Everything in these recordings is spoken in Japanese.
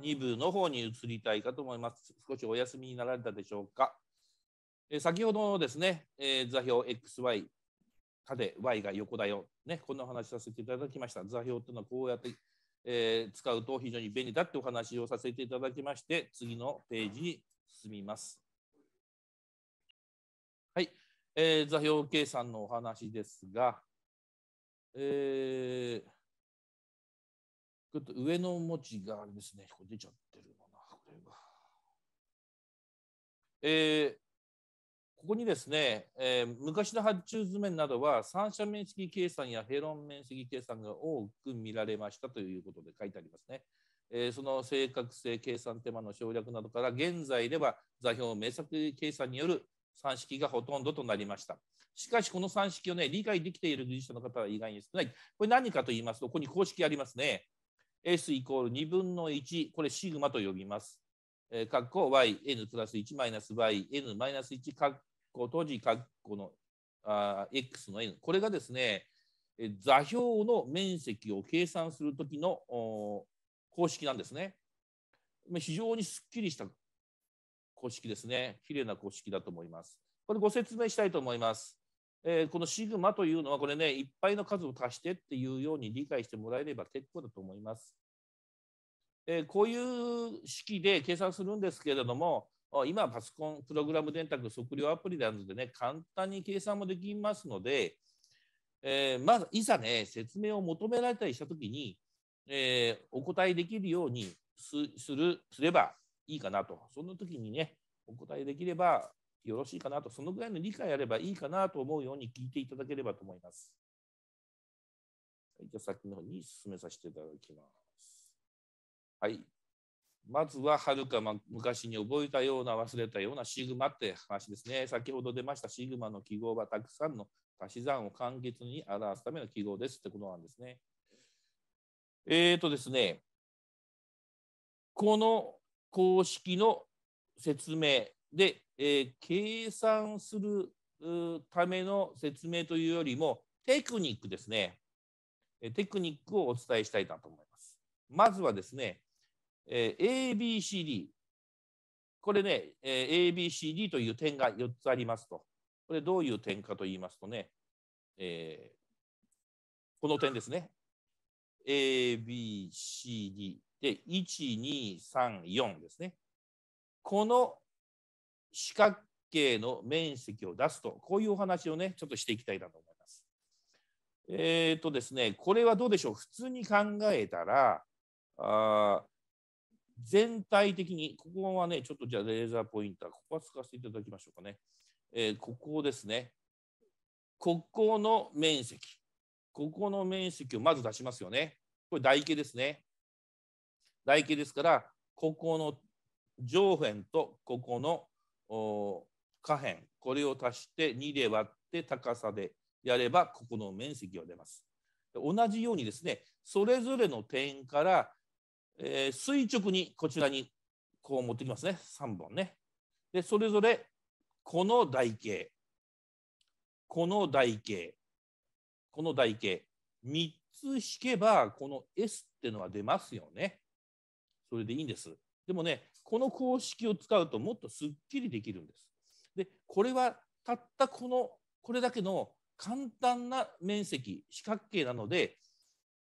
2部の方に移りたいかと思います。少しお休みになられたでしょうか。え先ほどですね、え座標 XY 縦 Y が横だよ、ね、こんなお話させていただきました。座標というのはこうやって、えー、使うと非常に便利だってお話をさせていただきまして、次のページに進みます。はい、えー、座標計算のお話ですが、えーちょっと上の文字があれですね、これ出ちゃってるのな、これは。えーここにですね、えー、昔の発注図面などは三者面積計算やヘロン面積計算が多く見られましたということで書いてありますね。えー、その正確性、計算手間の省略などから現在では座標名作計算による算式がほとんどとなりました。しかしこの算式をね理解できている技術者の方は意外に少ない。これ何かと言いますと、ここに公式ありますね。S イコール2分の1、これシグマと呼びます。えー、括弧 yn プラス1マイナス yn マイナス1括弧閉じ括弧のあ x の n。これがですね、座標の面積を計算するときの公式なんですね。非常にすっきりした公式ですね。綺麗な公式だと思います。これご説明したいと思います。えー、このシグマというのはこれねいっぱいの数を足してっていうように理解してもらえれば結構だと思います。えー、こういう式で計算するんですけれども今パソコンプログラム電卓測量アプリなのでね簡単に計算もできますので、えー、まずいざね説明を求められたりした時に、えー、お答えできるようにするすればいいかなとそんな時にねお答えできればよろしいかなと、そのぐらいの理解あればいいかなと思うように聞いていただければと思います。はい、じゃあ先の方に進めさせていただきます。はい。まずは、はるか昔に覚えたような忘れたようなシグマって話ですね。先ほど出ましたシグマの記号はたくさんの足し算を簡潔に表すための記号ですってことなんですね。えっ、ー、とですね、この公式の説明でえー、計算するための説明というよりもテクニックですね。テクニックをお伝えしたいなと思います。まずはですね、えー、ABCD。これね、えー、ABCD という点が4つありますと。これどういう点かと言いますとね、えー、この点ですね。ABCD で、1、2、3、4ですね。この四角形の面積を出すとこういうお話をねちょっとしていきたいなと思います。えっ、ー、とですねこれはどうでしょう普通に考えたらあ全体的にここはねちょっとじゃあレーザーポインターここは使わせていただきましょうかね。えー、ここですねここの面積ここの面積をまず出しますよね。これ台形ですね。台形ですからここの上辺とここの下辺これを足して2で割って高さでやればここの面積が出ます。同じようにですねそれぞれの点から、えー、垂直にこちらにこう持ってきますね3本ね。でそれぞれこの台形この台形この台形3つ引けばこの S ってのは出ますよね。それでいいんです。でもねこの公式を使うともっとすっきりできるんです。でこれはたったこのこれだけの簡単な面積四角形なので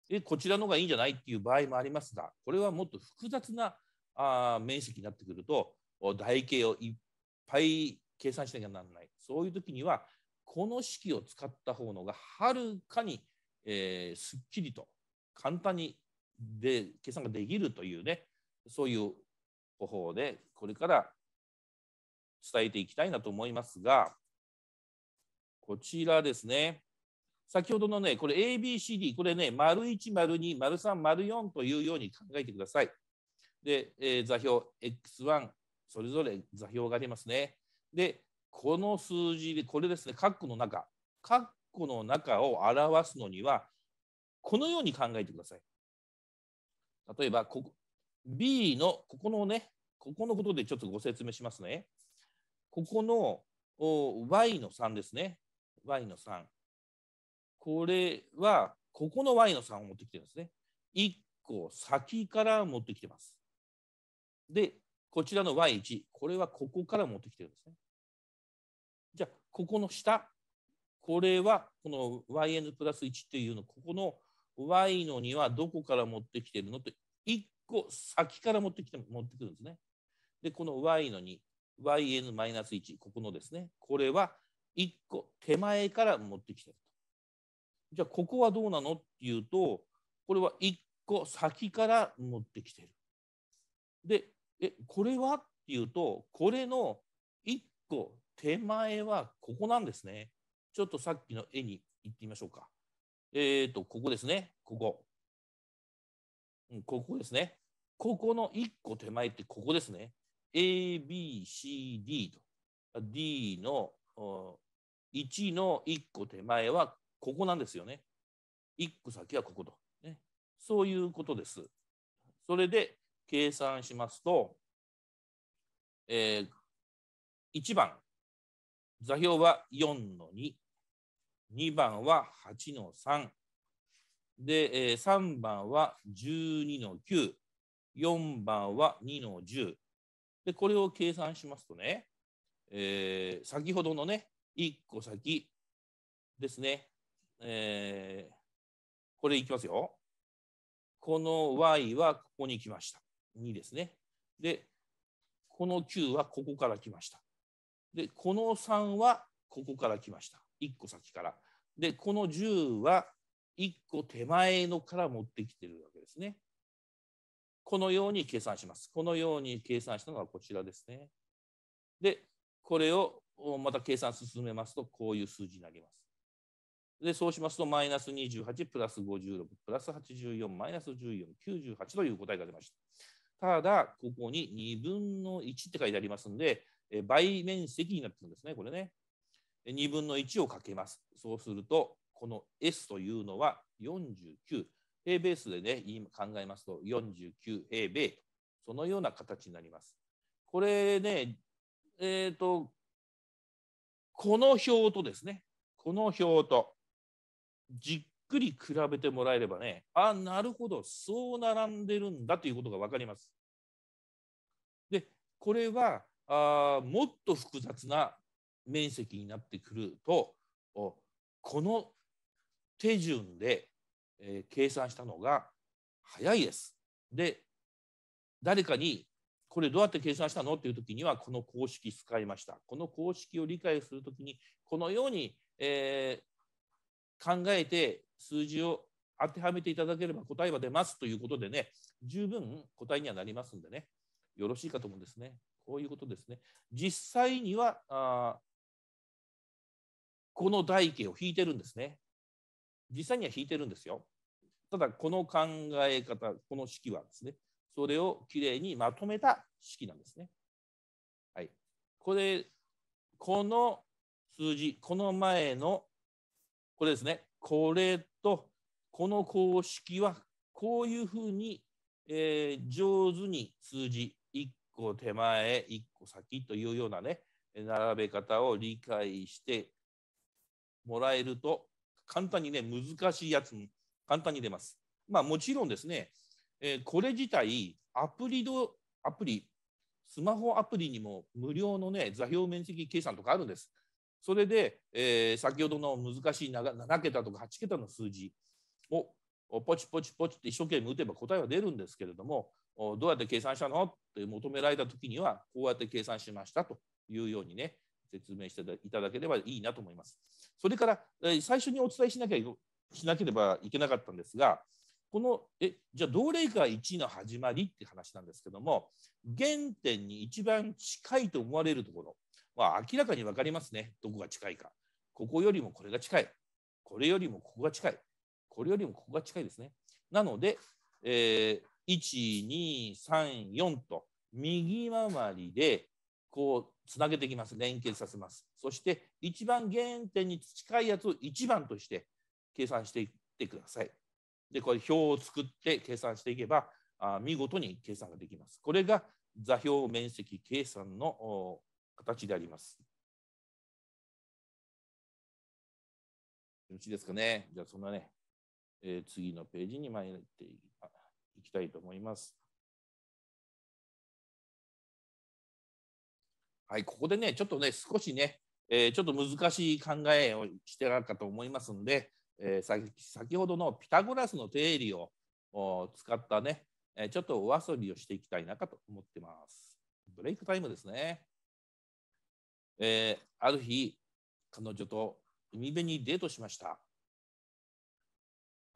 えこちらの方がいいんじゃないっていう場合もありますがこれはもっと複雑なあ面積になってくると台形をいっぱい計算しなきゃならないそういう時にはこの式を使った方のがはるかに、えー、すっきりと簡単にで計算ができるというねそういう方法でこれから伝えていきたいなと思いますがこちらですね先ほどのねこれ ABCD これね丸1丸2丸3丸4というように考えてください。で、えー、座標 X1 それぞれ座標がありますね。でこの数字でこれですね括弧の中括弧の中を表すのにはこのように考えてください。例えばこ B のここのね、ここのことでちょっとご説明しますね。ここの y の3ですね。y の3。これは、ここの y の3を持ってきてるんですね。1個先から持ってきてます。で、こちらの y1、これはここから持ってきてるんですね。じゃあ、ここの下、これはこの yn プラス1っていうの、ここの y の2はどこから持ってきてるのと、1個先から持ってきて持ってくるんですね。で、この y の2、yn-1、ここのですね、これは1個手前から持ってきてると。じゃあ、ここはどうなのっていうと、これは1個先から持ってきてる。で、え、これはっていうと、これの1個手前はここなんですね。ちょっとさっきの絵に行ってみましょうか。えっ、ー、と、ここですね。ここ。うん、ここですね。ここの1個手前ってここですね。A, B, C, D と。D の1の1個手前はここなんですよね。1個先はここと。ね、そういうことです。それで計算しますと、えー、1番、座標は4の2、2番は8の3、で、えー、3番は12の9、4番は2の10。で、これを計算しますとね、えー、先ほどのね、1個先ですね、えー、これいきますよ。この y はここに来ました。2ですね。で、この9はここから来ました。で、この3はここから来ました。1個先から。で、この10は1個手前のから持ってきてるわけですね。このように計算します。このように計算したのがこちらですね。で、これをまた計算進めますと、こういう数字になります。で、そうしますと、マイナス28、プラス56、プラス84、マイナス14、98という答えが出ました。ただ、ここに2分の1って書いてありますんで、倍面積になってるんですね、これね。2分の1をかけます。そうすると、この S というのは49、A ベースでね、今考えますと 49A 米、そのような形になります。これね、えっ、ー、と、この表とですね、この表と、じっくり比べてもらえればね、あ、なるほど、そう並んでるんだということが分かります。で、これは、あもっと複雑な面積になってくると、この手順で、えー、計算したのが早いです。で誰かにこれどうやって計算したのっていう時にはこの公式使いました。この公式を理解する時にこのように、えー、考えて数字を当てはめていただければ答えは出ますということでね十分答えにはなりますんでねよろしいかと思うんですね。こういうことですね。実際にはあこの台形を引いてるんですね。実際には引いてるんですよ。ただこの考え方この式はですねそれをきれいにまとめた式なんですね。はい、これこの数字この前のこれですねこれとこの公式はこういうふうに、えー、上手に数字1個手前1個先というようなね並べ方を理解してもらえると簡単にね、難しいやつに簡単に出ます。まあ、もちろんですね、えー、これ自体、アプリド、アプリ、スマホアプリにも無料のね、座標面積計算とかあるんです。それで、えー、先ほどの難しい 7, 7桁とか8桁の数字をポチポチポチって一生懸命打てば答えは出るんですけれども、どうやって計算したのって求められた時には、こうやって計算しましたというようにね、説明していただければいいなと思います。それから、え最初にお伝えしなきゃしなければいけなかったんですが、このえじゃあ同例会1の始まりって話なんですけども原点に一番近いと思われるところ、まあ、明らかに分かりますねどこが近いかここよりもこれが近いこれよりもここが近いこれよりもここが近いですねなので、えー、1234と右回りでこうつなげていきます連携させますそして一番原点に近いやつを一番として計算していってくださいでこれ表を作って計算していけばあ見事に計算ができますこれが座標面積計算の形でありますよろしいですかねじゃあそんなね、えー、次のページに参っていきたいと思いますはい、ここでね、ちょっとね、少しね、えー、ちょっと難しい考えをしてあるかと思いますんで、えー、先ほどのピタゴラスの定理を使ったね、えちょっとお遊びをしていきたいなかと思ってます。ブレイクタイムですね。えー、ある日、彼女と海辺にデートしました。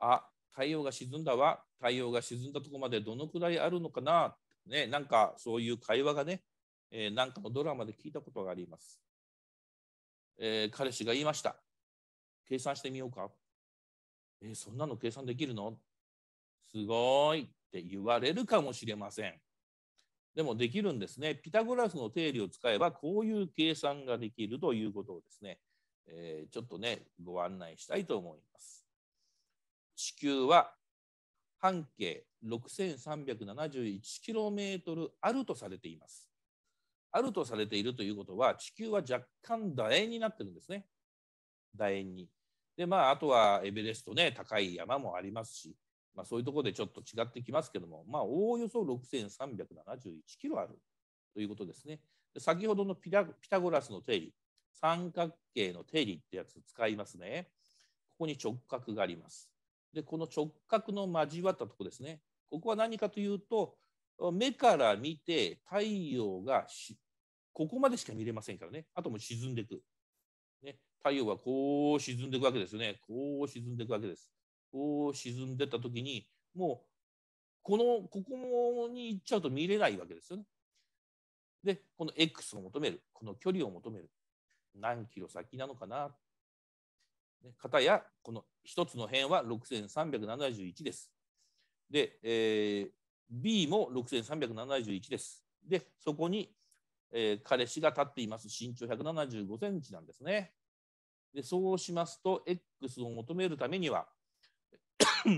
あ、太陽が沈んだわ。太陽が沈んだとこまでどのくらいあるのかな。ね、なんかそういう会話がね、えー、なんかのドラマで聞いたことがあります。えー、彼氏が言いました。計算してみようか。えー、そんなの計算できるのすごいって言われるかもしれません。でもできるんですね。ピタゴラスの定理を使えばこういう計算ができるということをですね、えー、ちょっとね、ご案内したいと思います。地球は半径 6371km あるとされています。あるとされているということは地球は若干楕円になってるんですね楕円に。でまああとはエベレストね高い山もありますし、まあ、そういうとこでちょっと違ってきますけどもまあおおよそ6371キロあるということですね。で先ほどのピタゴラスの定理三角形の定理ってやつ使いますね。ここに直角があります。でこの直角の交わったとこですね。ここは何かというと目から見て太陽がここまでしか見れませんからね、あとも沈んでいく。ね、太陽はこう沈んでいくわけですよね、こう沈んでいくわけです。こう沈んでった時に、もうこのここに行っちゃうと見れないわけですよね。で、この X を求める、この距離を求める、何キロ先なのかな。かたや、この1つの辺は6371です。で、えー、B も6371です。で、そこにえー、彼氏が立っています身長175センチなんですね。でそうしますと X を求めるためには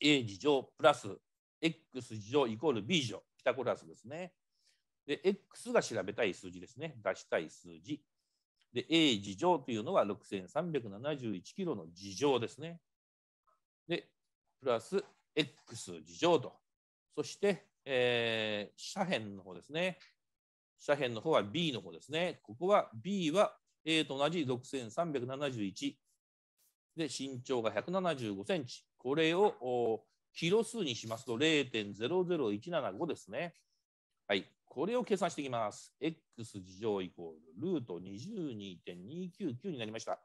A 事乗プラス X 事乗イコール B 事乗ピタコラスですね。で X が調べたい数字ですね出したい数字。で A 事乗というのは6371キロの事乗ですね。でプラス X 事乗とそして、えー、斜辺の方ですね斜辺の方は B の方ですね。ここは B は A と同じ6371。で、身長が175センチ。これをキロ数にしますと0.00175ですね。はい。これを計算していきます。x 事乗イコールルート22.299になりました。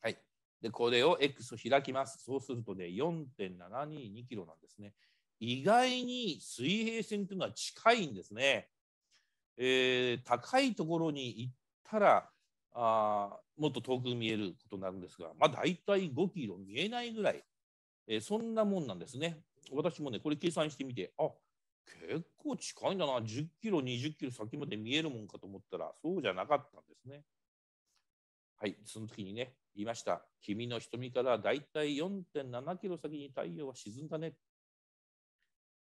はい。で、これを x 開きます。そうするとね、4.722キロなんですね。意外に水平線というのは近いんですね。えー、高いところに行ったらあもっと遠く見えることになるんですが、まあ、大体5キロ見えないぐらい、えー、そんなもんなんですね。私もねこれ計算してみてあ結構近いんだな10キロ20キロ先まで見えるもんかと思ったらそうじゃなかったんですね。はいその時にね言いました「君の瞳から大体4.7キロ先に太陽は沈んだね」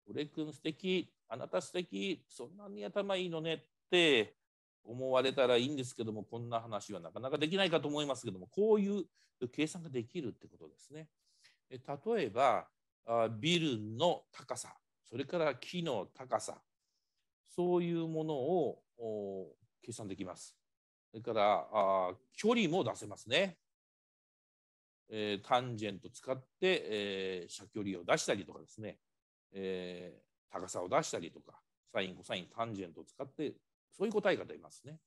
俺くん素敵あなた素敵そんなに頭いいのねって思われたらいいんですけどもこんな話はなかなかできないかと思いますけどもこういう計算ができるってことですね。例えばビルの高さそれから木の高さそういうものを計算できます。それからあ距離も出せますね。えー、タンジェント使って、えー、車距離を出したりとかですねえー、高さを出したりとかサインコサインタンジェントを使ってそういう答え方いますね。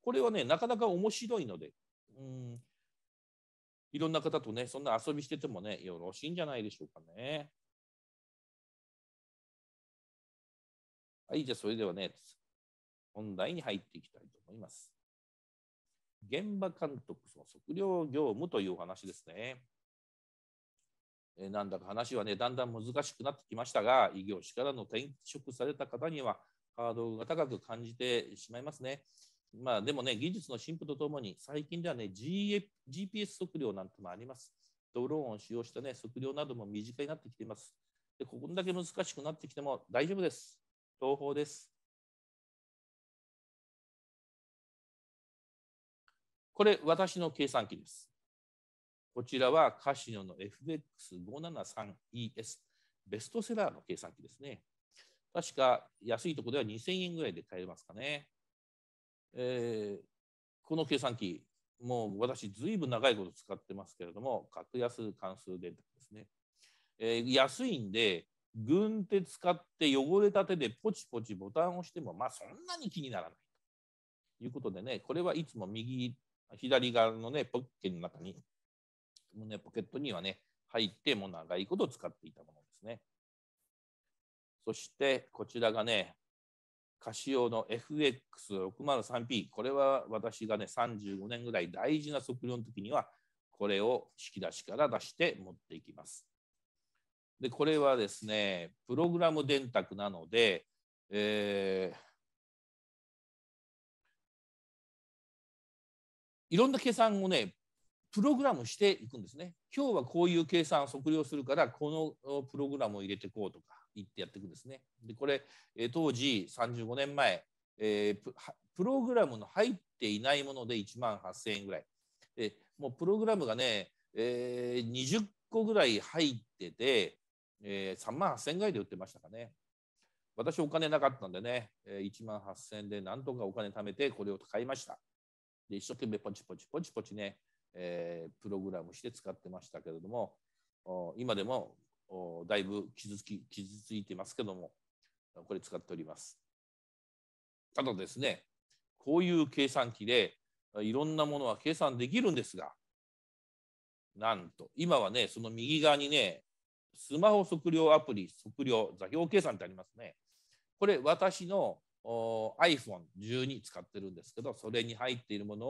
これはねなかなか面白いのでうんいろんな方とねそんな遊びしててもねよろしいんじゃないでしょうかね。はい、じゃあそれではね、本題に入っていきたいと思います。現場監督の測量業務というお話ですね。えなんだか話はねだんだん難しくなってきましたが異業種からの転職された方にはハードルが高く感じてしまいますね。まあ、でもね技術の進歩とともに最近ではね、G、GPS 測量なんてもあります。ドローンを使用した、ね、測量なども身近になってきています。でここだけ難しくなってきても大丈夫です。東方です。これ私の計算機です。こちらはカシノの FX573ES ベストセラーの計算機ですね。確か安いところでは2000円ぐらいで買えますかね。えー、この計算機、もう私ずいぶん長いこと使ってますけれども、格安関数電卓ですね。えー、安いんで、軍手使って汚れた手でポチポチボタンを押しても、まあそんなに気にならないということでね、これはいつも右、左側のね、ポッケの中に胸ポケットにはね、入ってもう長いこと使っていたものですね。そしてこちらがね、カシオの FX603P。これは私がね、35年ぐらい大事な測量の時には、これを引き出しから出して持っていきます。で、これはですね、プログラム電卓なので、えー、いろんな計算をね、プログラムしていくんですね。今日はこういう計算を測量するからこのプログラムを入れてこうとか言ってやっていくんですね。でこれ当時35年前、えー、プログラムの入っていないもので1万8000円ぐらい。でもうプログラムがね、えー、20個ぐらい入ってて、えー、3万8000円ぐらいで売ってましたかね。私お金なかったんでね、1万8000円でなんとかお金貯めてこれを買いました。で一生懸命ポチポチポチポチね、えー、プログラムして使ってましたけれども今でもだいぶ傷つき傷ついてますけどもこれ使っております。ただですねこういう計算機でいろんなものは計算できるんですがなんと今はねその右側にねスマホ測量アプリ測量座標計算ってありますね。これ私の iPhone12 使ってるんですけどそれに入っているもの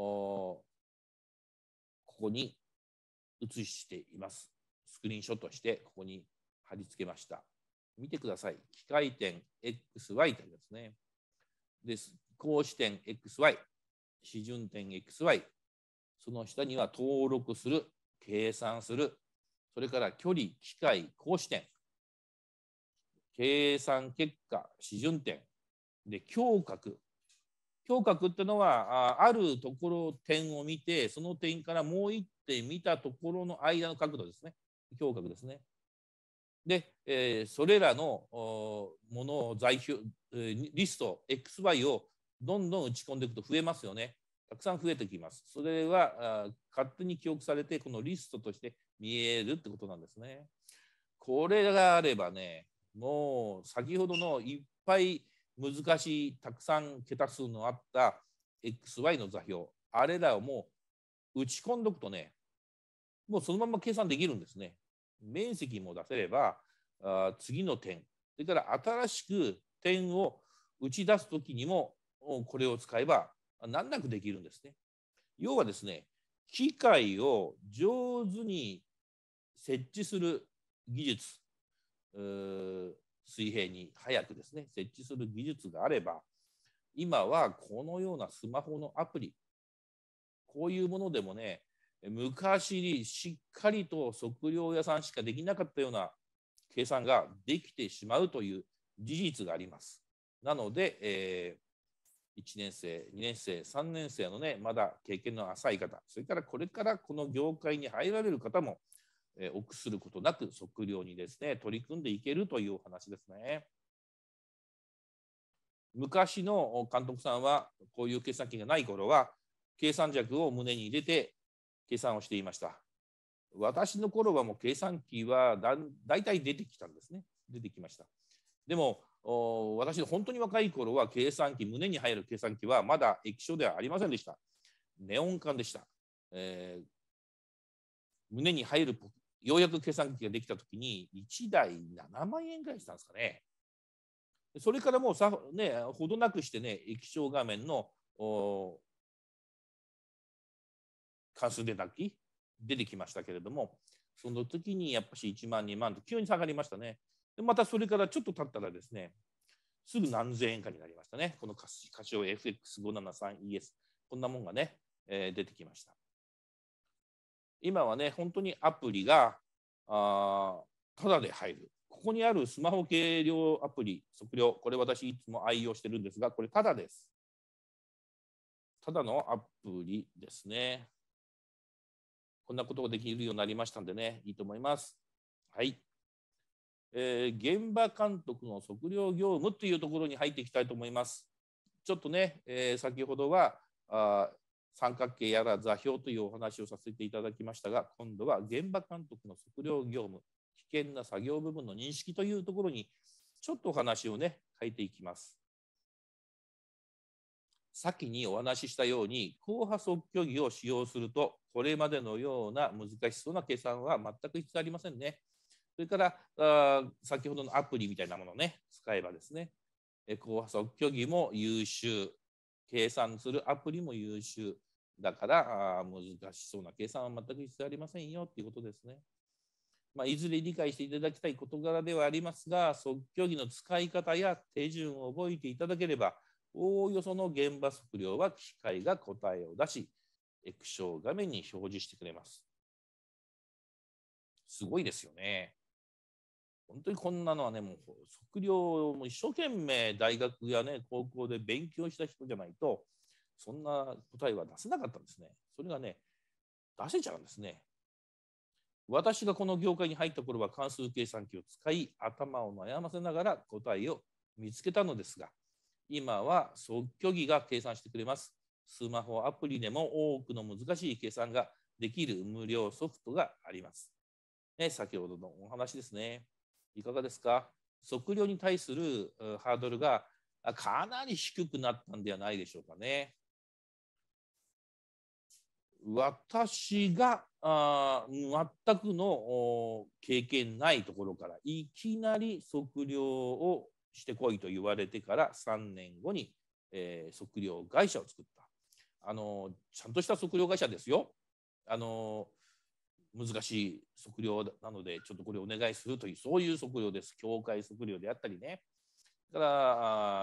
をここに写しています。スクリーンショットしてここに貼り付けました。見てください。機械点 XY ってありますね。です。格子点 XY、基準点 XY、その下には登録する、計算する、それから距離、機械、格子点、計算結果、基準点、で、胸郭、胸郭っていうのはあるところ点を見てその点からもう一点見たところの間の角度ですね胸郭ですね。で、えー、それらのものを在表、えー、リスト XY をどんどん打ち込んでいくと増えますよね。たくさん増えてきます。それは勝手に記憶されてこのリストとして見えるってことなんですね。これがあればねもう先ほどのいっぱい難しいたくさん桁数のあった xy の座標あれらをもう打ち込んどくとねもうそのまま計算できるんですね。面積も出せればあ次の点それから新しく点を打ち出す時にもこれを使えば難なくできるんですね。要はですね機械を上手に設置する技術水平に早くですね設置する技術があれば今はこのようなスマホのアプリこういうものでもね昔にしっかりと測量屋さんしかできなかったような計算ができてしまうという事実があります。なので、えー、1年生、2年生、3年生のね、まだ経験の浅い方、それからこれからこの業界に入られる方もえー、臆することなく測量にですね取り組んでいけるというお話ですね。昔の監督さんはこういう計算機がない頃は計算尺を胸に入れて計算をしていました。私の頃はもう計算機はだ大体出てきたんですね。出てきました。でも私の本当に若い頃は計算機胸に入る計算機はまだ液晶ではありませんでした。ネオン管でした。えー、胸に入るようやく計算機ができたときに、1台7万円ぐらいしたんですかね。それからもうさ、ね、ほどなくしてね、液晶画面の関数データ機出てきましたけれども、その時にやっぱし1万、2万と急に下がりましたね。でまたそれからちょっと経ったらですね、すぐ何千円かになりましたね。このカシカオ FX573ES、こんなもんがね、えー、出てきました。今はね、本当にアプリが、あただで入る。ここにあるスマホ計量アプリ、測量、これ私いつも愛用してるんですが、これただです。ただのアプリですね。こんなことができるようになりましたんでね、いいと思います。はい。えー、現場監督の測量業務というところに入っていきたいと思います。ちょっとね、えー、先ほどはあ三角形やら座標というお話をさせていただきましたが今度は現場監督の測量業務危険な作業部分の認識というところにちょっとお話をね変えていきます。先にお話ししたように高波測距儀を使用するとこれまでのような難しそうな計算は全く必要ありませんね。それからあ先ほどのアプリみたいなものをね使えばですね高波測距儀も優秀計算するアプリも優秀だから難しそうな計算は全く必要ありませんよっていうことですね。まあ、いずれ理解していただきたい事柄ではありますが即興技の使い方や手順を覚えていただければおおよその現場測量は機械が答えを出し液晶画面に表示してくれます。すごいですよね。本当にこんなのはね、もう測量、も一生懸命大学やね、高校で勉強した人じゃないと、そんな答えは出せなかったんですね。それがね、出せちゃうんですね。私がこの業界に入った頃は関数計算機を使い、頭を悩ませながら答えを見つけたのですが、今は即興技が計算してくれます。スマホアプリでも多くの難しい計算ができる無料ソフトがあります。ね、先ほどのお話ですね。いかがですか測量に対するハードルがかなり低くなったんではないでしょうかね。私があ全くの経験ないところからいきなり測量をしてこいと言われてから3年後に、えー、測量会社を作ったあのちゃんとした測量会社ですよあの難しい測量なのでちょっとこれお願いするというそういう測量です境界測量であったりねだか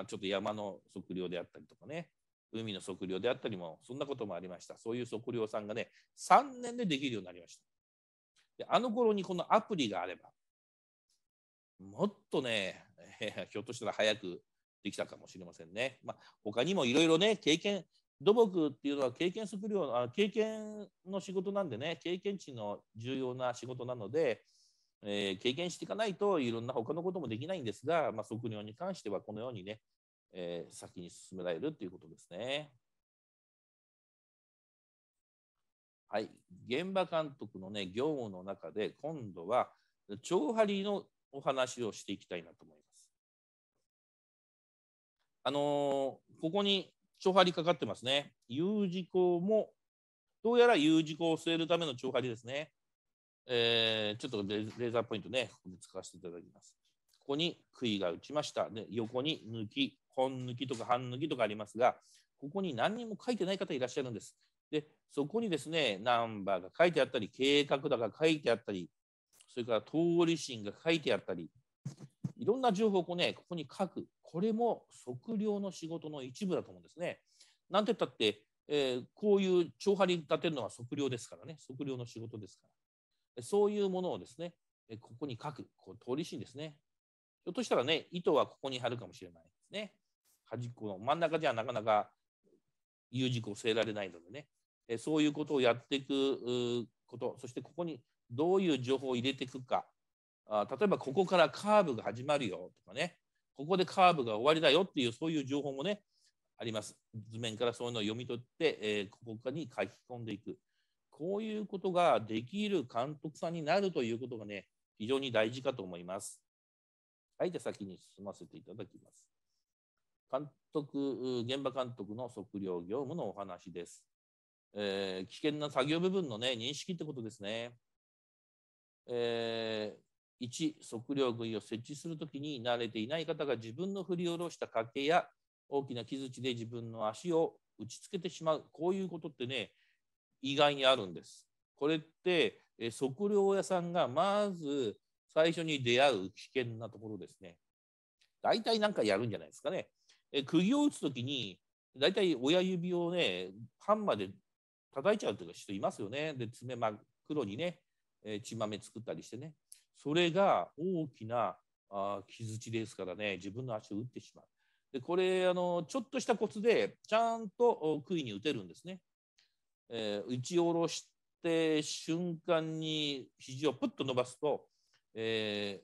らちょっと山の測量であったりとかね海の測量であったりもそんなこともありましたそういう測量さんがね3年でできるようになりましたであの頃にこのアプリがあればもっとね、えー、ひょっとしたら早くできたかもしれませんね、まあ、他にもいろいろね経験土木っていうのは経験測量の経験の仕事なんでね経験値の重要な仕事なので、えー、経験していかないといろんな他のこともできないんですが、まあ、測量に関してはこのようにね、えー、先に進められるということですね。はい、現場監督の、ね、業務の中で今度は長張のお話をしていきたいなと思います。あのー、ここに超張りかかってますね。U 字工も、どうやら U 字工を据えるための超張りですね。えー、ちょっとレーザーポイントね、ここで使わせていただきます。ここに杭が打ちました。で、横に抜き、本抜きとか半抜きとかありますが、ここに何にも書いてない方いらっしゃるんです。で、そこにですね、ナンバーが書いてあったり、計画だが書いてあったり、それから通り心が書いてあったり、いろんな情報をね、ここに書く。これも測量の仕事の一部だと思うんですね。なんて言ったって、えー、こういう帳張り立てるのは測量ですからね、測量の仕事ですから。そういうものをですね、ここに書く、こう通り芯ですね。ひょっとしたらね、糸はここに貼るかもしれないですね。端っこの真ん中じゃなかなか U 字工を据えられないのでね、えそういうことをやっていくこと、そしてここにどういう情報を入れていくか、あ例えばここからカーブが始まるよとかね、ここでカーブが終わりだよっていうそういう情報もねあります図面からそういうのを読み取って、えー、ここに書き込んでいくこういうことができる監督さんになるということがね非常に大事かと思いますはいじゃあ先に進ませていただきます監督現場監督の測量業務のお話です、えー、危険な作業部分のね認識ってことですねえー1測量杭を設置するときに慣れていない方が自分の振り下ろした掛けや大きな木槌で自分の足を打ちつけてしまうこういうことってね意外にあるんです。これって測量屋さんがまず最初に出会う危険なところですね。大体なんかやるんじゃないですかね。え釘を打つ時に大体親指をねハンマーで叩いちゃうという人いますよね。で爪真っ黒にね血豆作ったりしてね。それが大きなあ傷地ですからね自分の足を打ってしまう。でこれあのちょっとしたコツでちゃんと杭に打てるんですね。えー、打ち下ろして瞬間に肘をプッと伸ばすと、えー、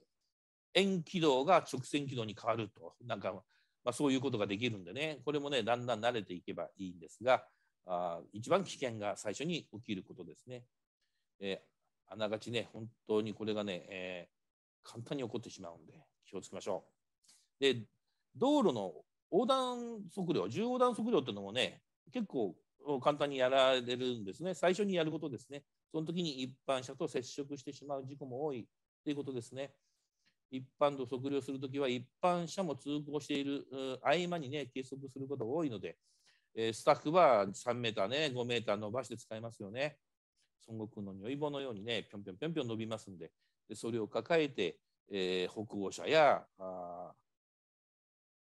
円軌道が直線軌道に変わるとなんか、まあ、そういうことができるんでねこれもねだんだん慣れていけばいいんですがあ一番危険が最初に起きることですね。えーあながちね、本当にこれがね、えー、簡単に起こってしまうんで、気をつけましょう。で、道路の横断測量、重横断測量っていうのもね、結構簡単にやられるんですね。最初にやることですね。その時に一般車と接触してしまう事故も多いということですね。一般と測量するときは、一般車も通行している合間にね、計測することが多いので、えスタッフは3メーターね、5メーター伸ばして使いますよね。孫悟空の如意棒のようにねぴょんぴょんぴょんぴょん伸びますんででそれを抱えて、えー、北欧車やあ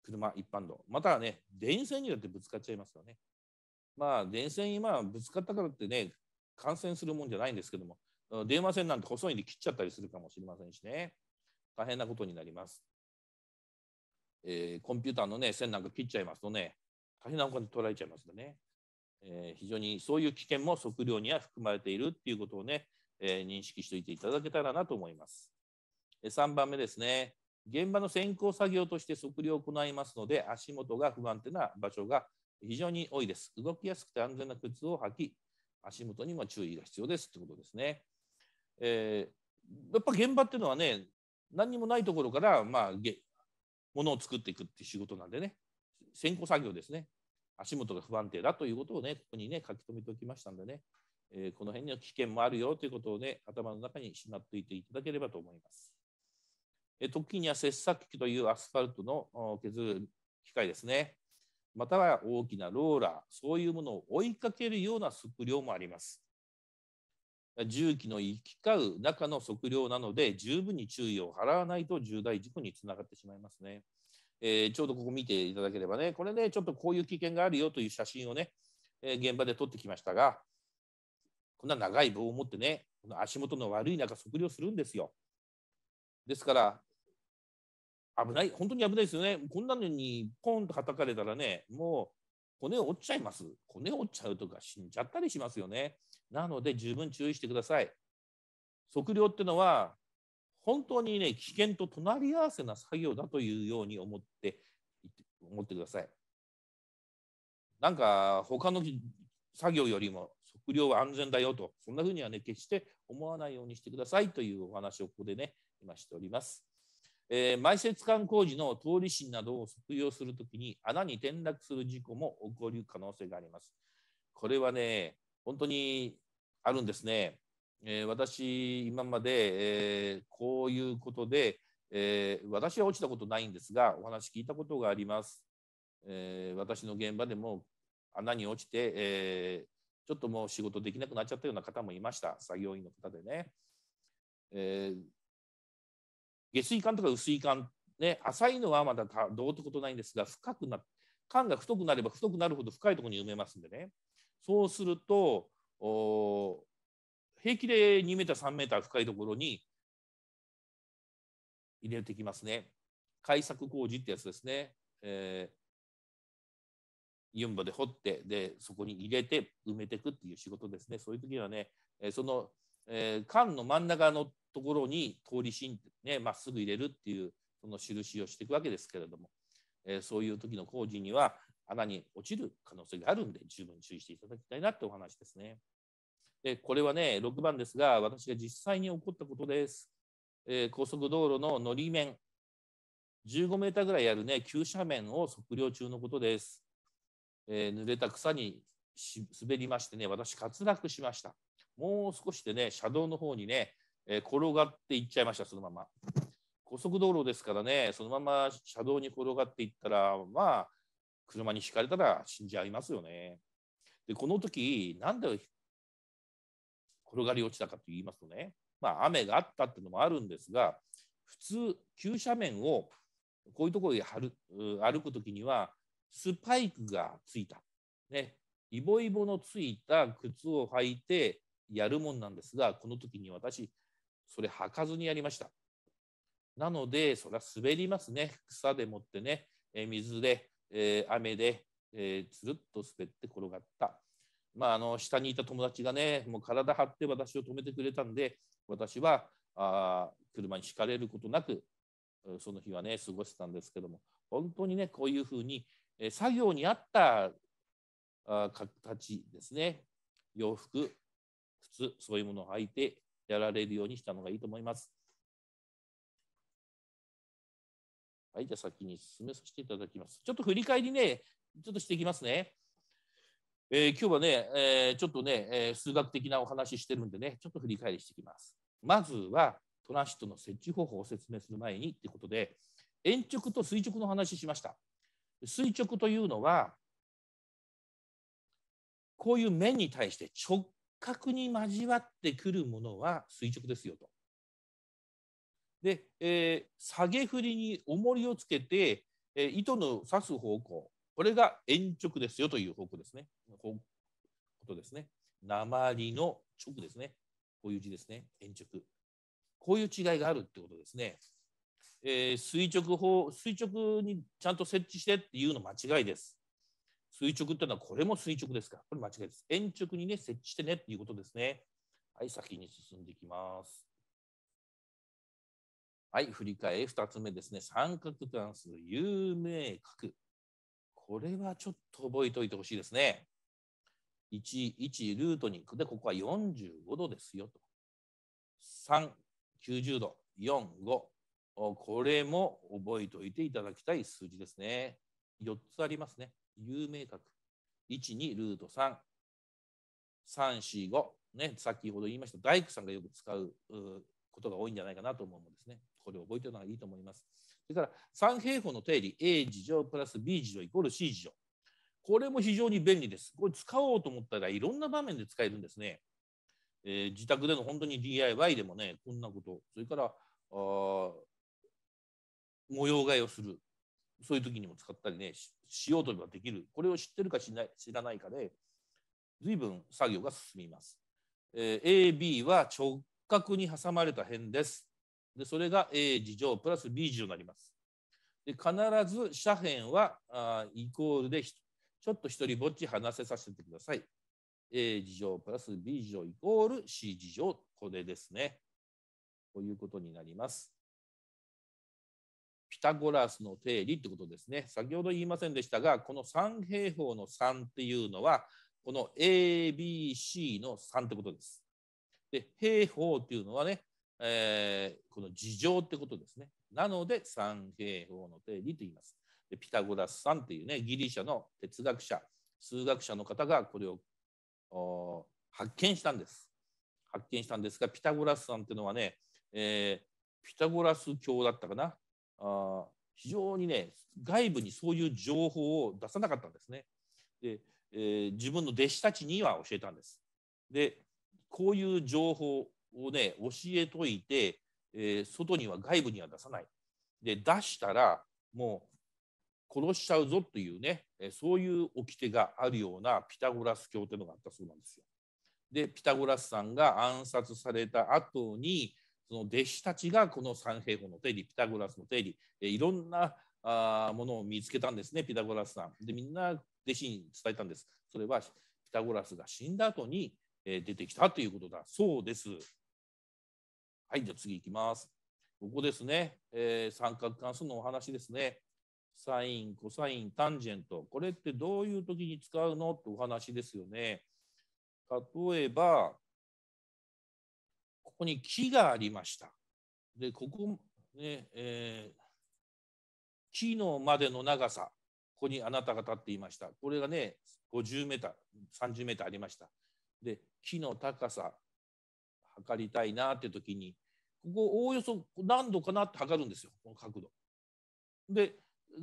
車一般道またはね電線によってぶつかっちゃいますよね。まあ電線今ぶつかったからってね感染するもんじゃないんですけども電話線なんて細いんで切っちゃったりするかもしれませんしね大変なことになります。えー、コンピューターのね線なんか切っちゃいますとね大変なお金取られちゃいますよね。えー、非常にそういう危険も測量には含まれているっていうことをね、えー、認識しておいていただけたらなと思います。3番目ですね、現場の先行作業として測量を行いますので、足元が不安定な場所が非常に多いです。動きやすくて安全な靴を履き、足元にも注意が必要ですということですね。えー、やっぱ現場っていうのはね、何にもないところから、まあ、ものを作っていくっていう仕事なんでね、先行作業ですね。足元が不安定だということをね、ここにね、書き留めておきましたんでね、えー、この辺には危険もあるよということをね、頭の中にしまっていていただければと思います。え時には切削機というアスファルトの削る機械ですね。または大きなローラー、そういうものを追いかけるような測量もあります。重機の行き交う中の測量なので、十分に注意を払わないと重大事故につながってしまいますね。えー、ちょうどここ見ていただければね、これね、ちょっとこういう危険があるよという写真をね、えー、現場で撮ってきましたが、こんな長い棒を持ってね、この足元の悪い中、測量するんですよ。ですから、危ない、本当に危ないですよね。こんなのにポンと叩かれたらね、もう骨を折っちゃいます。骨を折っちゃうとか死んじゃったりしますよね。なので、十分注意してください。測量ってのは、本当にね、危険と隣り合わせな作業だというように思って、思ってください。なんか、他の作業よりも測量は安全だよと、そんなふうにはね、決して思わないようにしてくださいというお話をここでね、今しております。えー、埋設管工事の通り芯などを測量するときに穴に転落する事故も起こる可能性があります。これはね、本当にあるんですね。えー、私、今まで、えー、こういうことで、えー、私は落ちたことないんですが、お話聞いたことがあります。え私の現場でも穴に落ちて、えちょっともう仕事できなくなっちゃったような方もいました、作業員の方でね。え下水管とか薄い管、ね、浅いのはまだどうってことないんですが、深くな管が太くなれば太くなるほど深いところに埋めますんでね。そうすると、お平気で2メーター、3メーター深いところに入れてきますね。改作工事ってやつですね。えー、ユンボで掘ってでそこに入れて埋めていくっていう仕事ですね。そういう時はね、えその、えー、缶の真ん中のところに通り芯ねまっすぐ入れるっていうその印をしていくわけですけれども、えー、そういう時の工事には穴に落ちる可能性があるんで十分注意していただきたいなってお話ですね。でこれはね、6番ですが、私が実際に起こったことです。えー、高速道路ののり面、15メーターぐらいあるね、急斜面を測量中のことです。えー、濡れた草に滑りましてね、私、滑落しました。もう少しでね、車道の方にね、えー、転がっていっちゃいました、そのまま。高速道路ですからね、そのまま車道に転がっていったら、まあ、車にひかれたら死んじゃいますよね。で、この時、なんで転がり落ちたかと言いますとね、まあ、雨があったっていうのもあるんですが、普通、急斜面をこういうところで歩くときには、スパイクがついた、ね、イボイボのついた靴を履いてやるもんなんですが、この時に私、それ履かずにやりました。なので、それは滑りますね。草でもってね、え水で、え雨で、えつるっと滑って転がった。まあ、あの下にいた友達がねもう体張って私を止めてくれたんで私はあ車にひかれることなくその日はね過ごしてたんですけども本当にねこういうふうに作業に合った形ですね洋服靴そういうものを履いてやられるようにしたのがいいと思います。はい、じゃあ先に進めさせていただきます。ちょっと振り返りね、ちょっとしていきますね。えー、今日はね、えー、ちょっとね、えー、数学的なお話してるんでね、ちょっと振り返りしていきます。まずは、トランシットの設置方法を説明する前にってことで、円直と垂直の話しました。垂直というのは、こういう面に対して直角に交わってくるものは垂直ですよと。で、えー、下げ振りに重りをつけて、えー、糸の刺す方向これが鉛直ですよという方向ですね。ことですね。鉛の直ですね。こういう字ですね。鉛直。こういう違いがあるってことですね。えー、垂直法、垂直にちゃんと設置してっていうの間違いです。垂直っていうのはこれも垂直ですから、これ間違いです。円直にね、設置してねっていうことですね。はい、先に進んでいきます。はい、振り返り2つ目ですね。三角関数有名角。これはちょっと覚えておいてほしいですね。1、1ルートにで、ここは45度ですよと。3、90度。4、5。これも覚えておいていただきたい数字ですね。4つありますね。有名格。1、2、ルート3。3、4、5。ね、先ほど言いました大工さんがよく使うことが多いんじゃないかなと思うんですね。これを覚えておたのがいいと思います。それから三平方の定理 A 事乗プラス B 事乗イコール C 事乗。これも非常に便利です。これ使おうと思ったらいろんな場面で使えるんですね。えー、自宅での本当に DIY でもね、こんなこと。それから、あ模様替えをする。そういう時にも使ったりね、しようとればできる。これを知ってるか知ない知らないかで、随分作業が進みます。えー、AB は直角に挟まれた辺です。でそれが A 事乗プラス B 次乗になります。で必ず斜辺はあイコールでちょっと一人ぼっち離せさせてください。A 事乗プラス B 次乗イコール C 次乗これですね。ということになります。ピタゴラスの定理ってことですね。先ほど言いませんでしたが、この三平方の3っていうのは、この ABC の3ってことです。で、平方っていうのはね、えー、この事情ってことですね。なので三平方の定理と言います。でピタゴラスさんっていうねギリシャの哲学者数学者の方がこれを発見したんです。発見したんですがピタゴラスさんっていうのはね、えー、ピタゴラス教だったかなあ非常にね外部にそういう情報を出さなかったんですね。で、えー、自分の弟子たちには教えたんです。でこういう情報をね教えといて、えー、外には外部には出さないで出したらもう殺しちゃうぞというねそういう掟があるようなピタゴラス教というのがあったそうなんですよ。でピタゴラスさんが暗殺された後にその弟子たちがこの三平方の定理ピタゴラスの定理いろんなあものを見つけたんですねピタゴラスさん。でみんな弟子に伝えたんです。それはピタゴラスが死んだ後に出てきたということだそうです。はい、じゃあ次いきます。ここですね、えー、三角関数のお話ですね。サイン、コサイン、タンジェント。これってどういう時に使うのってお話ですよね。例えば、ここに木がありました。で、ここ、ね、えー、木のまでの長さ、ここにあなたが立っていました。これがね、50メーター、30メーターありました。で、木の高さ、測りたいなっていう時にここおおよそ何度かなって測るんですよこの角度。で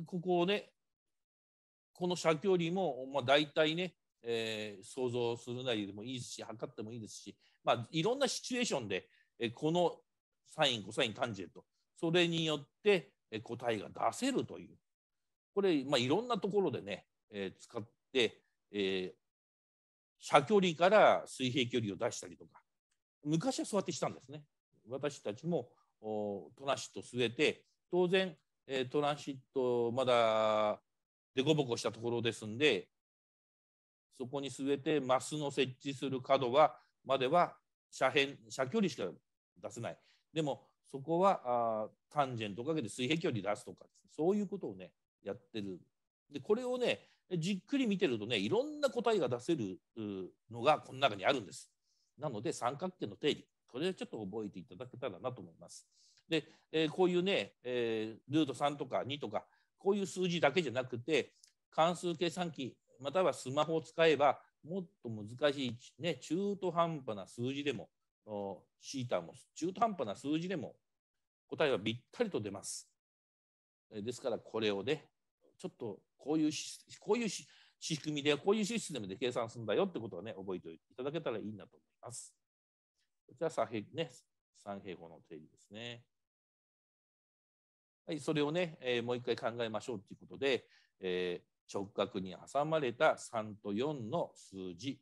ここをねこの射距離も、まあ、大体ね、えー、想像するなりでもいいですし測ってもいいですし、まあ、いろんなシチュエーションで、えー、このサインコサインタンジェントそれによって、え答えが出せるというこれ、まあ、いろんなところでね、えー、使って、えー、射距離から水平距離を出したりとか昔はそうやってしたんですね。私たちもトランシット据えて当然、えー、トランシットまだ凸凹したところですんでそこに据えてマスの設置する角はまでは斜辺車距離しか出せないでもそこはあタンジェントかけて水平距離出すとか、ね、そういうことをねやってるでこれをねじっくり見てるとねいろんな答えが出せるのがこの中にあるんです。なので三角形の定理これをちょっと覚えていただけたらなと思います。で、えー、こういうね、えー、ルート3とか2とかこういう数字だけじゃなくて関数計算機またはスマホを使えばもっと難しい、ね、中途半端な数字でもシータも中途半端な数字でも答えはぴったりと出ます。ですからこれをねちょっとこういうこういう仕組みでこういうシステムで計算するんだよってことはね覚えておいていただけたらいいなと思います。ます。こちら3平,、ね、三平方の定理ですね。はい、それをね、えー、もう一回考えましょうということで、えー、直角に挟まれた3と4の数字、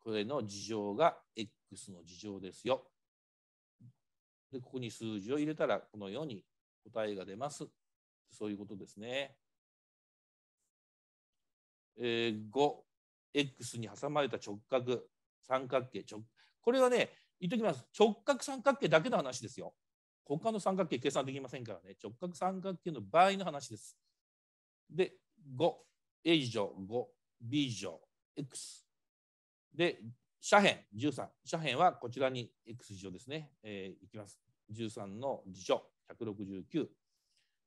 これの事乗が x の事乗ですよ。で、ここに数字を入れたら、このように答えが出ます。そういうことですね。えー、5、x に挟まれた直角、三角形直これはね言っときます直角三角形だけの話ですよ他の三角形計算できませんからね直角三角形の場合の話ですで 5a 以上 5b 以上 x で斜辺13斜辺はこちらに x 以上ですね、えー、いきます13の次書169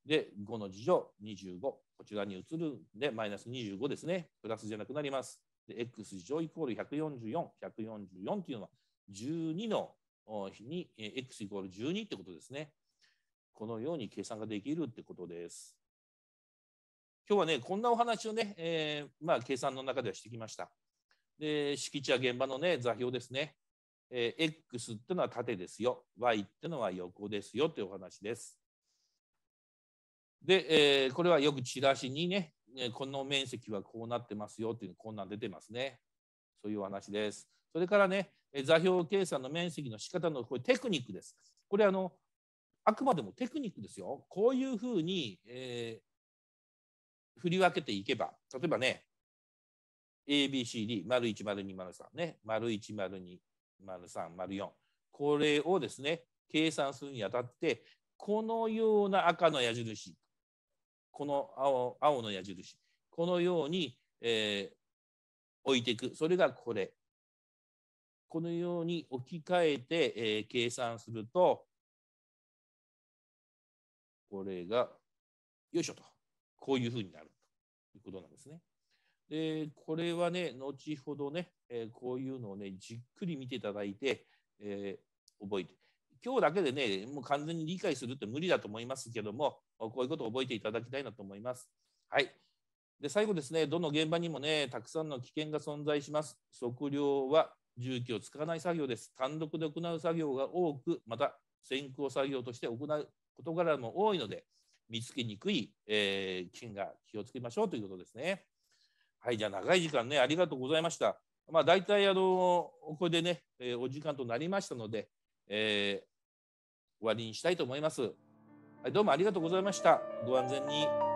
で5の次書25こちらに移るんでマイナス25ですねプラスじゃなくなりますで、x 乗イコール144、144っていうのは12の日に x イコール12ってことですね。このように計算ができるってことです。今日はね、こんなお話をね、えー、まあ、計算の中ではしてきました。で、敷地や現場のね、座標ですね。えー、X ってのは縦ですよ。Y ってのは横ですよていうお話です。で、えー、これはよくチラシにね、ね、この面積はこうなってますよっていうこんなん出てますね。そういうお話です。それからね、座標計算の面積の仕方のこれテクニックです。これあのあくまでもテクニックですよ。こういうふうに、えー、振り分けていけば、例えばね、ABCD、丸1、丸2、丸3ね、丸1、丸2、丸3、丸4。これをですね、計算するにあたって、このような赤の矢印、この青青の矢印このように、えー、置いていくそれがこれこのように置き換えて、えー、計算するとこれがよいしょとこういうふうになるということなんですね。でこれはね後ほどね、えー、こういうのをねじっくり見ていただいて、えー、覚えて今日だけでねもう完全に理解するって無理だと思いますけどもこういうことを覚えていただきたいなと思います。はい。で、最後ですね、どの現場にもね、たくさんの危険が存在します。測量は重機を使わない作業です。単独で行う作業が多く、また先行作業として行う事柄も多いので、見つけにくい、えー、菌が気をつけましょうということですね。はい、じゃあ長い時間ね、ありがとうございました。まあ、大体あのこれでね、えー、お時間となりましたので、えー、終わりにしたいと思います。はい、どうもありがとうございました。ご安全に。